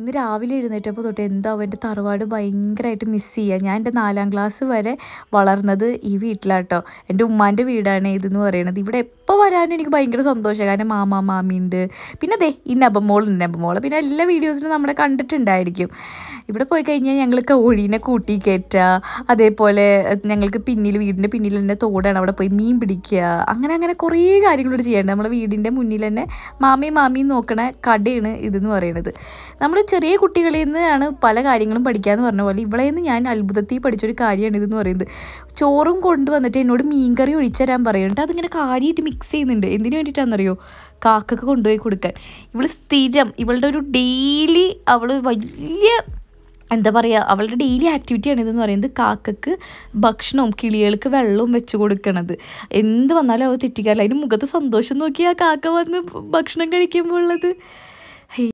ഇന്ന് രാവിലെ എഴുന്നേറ്റപ്പോൾ തൊട്ട് എന്താവും എൻ്റെ തറവാട് ഭയങ്കരമായിട്ട് മിസ്സ് ചെയ്യുക ഞാൻ എൻ്റെ നാലാം ക്ലാസ് വരെ വളർന്നത് ഈ വീട്ടിലാട്ടോ എൻ്റെ ഉമ്മാൻ്റെ വീടാണ് ഇതെന്ന് പറയുന്നത് ഇവിടെ അപ്പോൾ വരാനും എനിക്ക് ഭയങ്കര സന്തോഷമാണ് കാരണം മാമ മാമിയുണ്ട് പിന്നെ അതെ ഇന്ന അപമോൾ ഇന്ന പിന്നെ എല്ലാ വീഡിയോസിലും നമ്മളെ കണ്ടിട്ടുണ്ടായിരിക്കും ഇവിടെ പോയി കഴിഞ്ഞാൽ ഞങ്ങൾക്ക് കോഴീനെ കൂട്ടി കയറ്റുക അതേപോലെ ഞങ്ങൾക്ക് പിന്നിൽ വീടിൻ്റെ പിന്നിൽ തന്നെ തോടാണ് അവിടെ പോയി മീൻ പിടിക്കുക അങ്ങനെ അങ്ങനെ കുറേ കാര്യങ്ങളോട് ചെയ്യാനുണ്ട് നമ്മുടെ വീടിൻ്റെ മുന്നിൽ തന്നെ മാമിയും മാമിയും നോക്കണ കടയാണ് ഇതെന്ന് പറയുന്നത് നമ്മൾ ചെറിയ കുട്ടികളിൽ നിന്നാണ് പല കാര്യങ്ങളും പഠിക്കുക എന്ന് പറഞ്ഞ പോലെ ഇവിടെ നിന്ന് ഞാൻ അത്ഭുതത്തിൽ പഠിച്ചൊരു കാര്യമാണ് ഇതെന്ന് പറയുന്നത് ചോറും കൊണ്ടുവന്നിട്ട് എന്നോട് മീൻകറി ഒഴിച്ചു തരാൻ പറയുന്നുണ്ട് അതിങ്ങനെ കാര്യമായിട്ട് മിക്സ് ഫിക്സ് ചെയ്യുന്നുണ്ട് എന്തിനു വേണ്ടിയിട്ടാണെന്നറിയോ കാക്കൊക്കെ കൊണ്ടുപോയി കൊടുക്കാൻ ഇവൾ സ്ഥിരം ഇവളുടെ ഒരു ഡെയിലി അവൾ വലിയ എന്താ പറയുക അവളുടെ ഡെയിലി ആക്ടിവിറ്റിയാണ് ഇതെന്ന് പറയുന്നത് കാക്കക്ക് ഭക്ഷണവും കിളികൾക്ക് വെള്ളവും വെച്ച് കൊടുക്കണത് എന്ത് വന്നാലും അവൾ തെറ്റിക്കാറില്ല അതിന് മുഖത്ത് സന്തോഷം നോക്കി ആ കാക്ക വന്ന് ഭക്ഷണം കഴിക്കുമ്പോൾ ഉള്ളത്